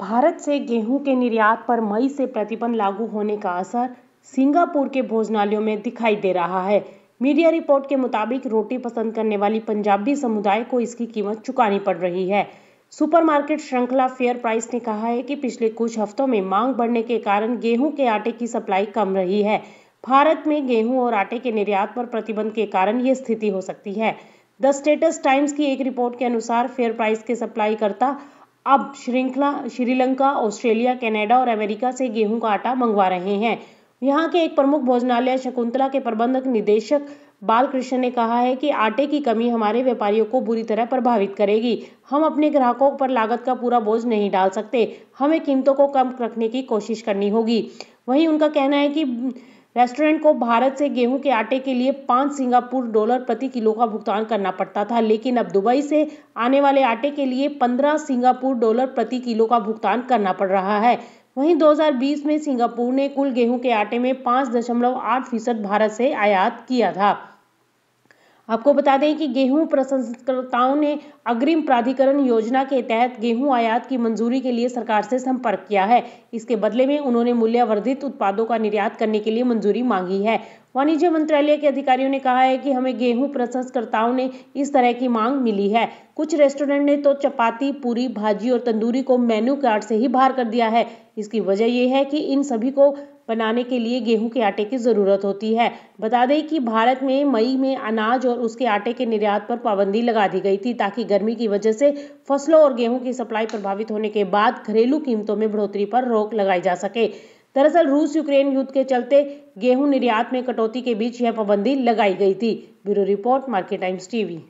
भारत से गेहूं के निर्यात पर मई से प्रतिबंध लागू होने का असर सिंगापुर के भोजनालयों में दिखाई दे रहा है मीडिया रिपोर्ट के मुताबिक रोटी पसंद करने वाली पंजाबी समुदाय को इसकी कीमत चुकानी पड़ रही है सुपरमार्केट श्रृंखला फेयर प्राइस ने कहा है कि पिछले कुछ हफ्तों में मांग बढ़ने के कारण गेहूं के आटे की सप्लाई कम रही है भारत में गेहूं और आटे के निर्यात पर प्रतिबंध के कारण ये स्थिति हो सकती है द स्टेटस टाइम्स की एक रिपोर्ट के अनुसार फेयर प्राइस के सप्लाईकर्ता अब श्रृंखला श्रीलंका ऑस्ट्रेलिया कनाडा और अमेरिका से गेहूं का आटा मंगवा रहे हैं यहाँ के एक प्रमुख भोजनालय शकुंतला के प्रबंधक निदेशक बालकृष्ण ने कहा है कि आटे की कमी हमारे व्यापारियों को बुरी तरह प्रभावित करेगी हम अपने ग्राहकों पर लागत का पूरा बोझ नहीं डाल सकते हमें कीमतों को कम रखने की कोशिश करनी होगी वहीं उनका कहना है कि रेस्टोरेंट को भारत से गेहूं के आटे के लिए पाँच सिंगापुर डॉलर प्रति किलो का भुगतान करना पड़ता था लेकिन अब दुबई से आने वाले आटे के लिए पंद्रह सिंगापुर डॉलर प्रति किलो का भुगतान करना पड़ रहा है वहीं 2020 में सिंगापुर ने कुल गेहूं के आटे में पाँच दशमलव आठ फीसद भारत से आयात किया था आपको बता दें कि गेहूं प्रसंस्कर्ताओं ने अग्रिम प्राधिकरण योजना के तहत गेहूं आयात की मंजूरी के लिए सरकार से संपर्क किया है इसके बदले में उन्होंने मूल्यवर्धित उत्पादों का निर्यात करने के लिए मंजूरी मांगी है वाणिज्य मंत्रालय के अधिकारियों ने कहा है कि हमें गेहूं प्रसंस्कर्ताओं ने इस तरह की मांग मिली है कुछ रेस्टोरेंट ने तो चपाती पूरी भाजी और तंदूरी को मेन्यू कार्ड से ही बाहर कर दिया है इसकी वजह यह है कि इन सभी को बनाने के लिए गेहूं के आटे की ज़रूरत होती है बता दें कि भारत में मई में अनाज और उसके आटे के निर्यात पर पाबंदी लगा दी गई थी ताकि गर्मी की वजह से फसलों और गेहूं की सप्लाई प्रभावित होने के बाद घरेलू कीमतों में बढ़ोतरी पर रोक लगाई जा सके दरअसल रूस यूक्रेन युद्ध के चलते गेहूं निर्यात में कटौती के बीच यह पाबंदी लगाई गई थी bureau report Market Times TV